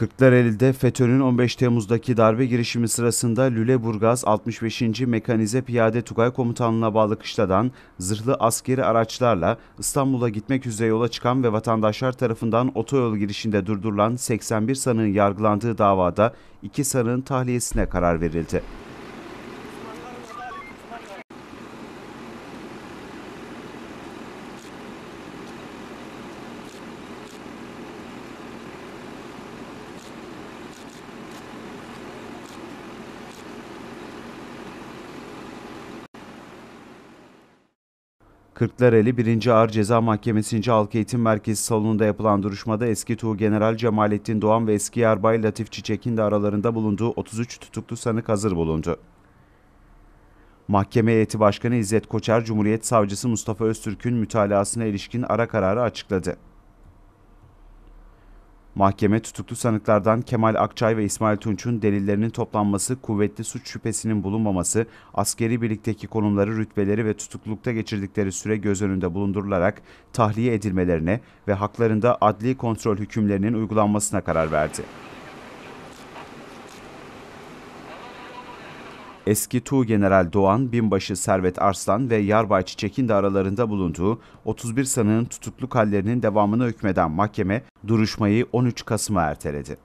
Kırklareli'de FETÖ'nün 15 Temmuz'daki darbe girişimi sırasında Lüleburgaz 65. Mekanize Piyade Tugay Komutanlığı'na bağlı kışladan zırhlı askeri araçlarla İstanbul'a gitmek üzere yola çıkan ve vatandaşlar tarafından otoyol girişinde durdurulan 81 sanığın yargılandığı davada iki sanığın tahliyesine karar verildi. Kırklareli 1. Ağır Ceza Mahkemesi'nce Halk Eğitim Merkezi salonunda yapılan duruşmada eski Tuğ General Cemalettin Doğan ve eski Yarbay Latif Çiçek'in de aralarında bulunduğu 33 tutuklu sanık hazır bulundu. Mahkeme heyeti başkanı İzzet Koçer, Cumhuriyet Savcısı Mustafa Öztürk'ün mütalasına ilişkin ara kararı açıkladı. Mahkeme tutuklu sanıklardan Kemal Akçay ve İsmail Tunç'un delillerinin toplanması, kuvvetli suç şüphesinin bulunmaması, askeri birlikteki konumları, rütbeleri ve tutuklukta geçirdikleri süre göz önünde bulundurularak tahliye edilmelerine ve haklarında adli kontrol hükümlerinin uygulanmasına karar verdi. Eski Tuğ General Doğan, Binbaşı Servet Arslan ve Yarbay Çiçek'in de aralarında bulunduğu 31 sanığın tutukluk hallerinin devamını hükmeden mahkeme duruşmayı 13 Kasım'a erteledi.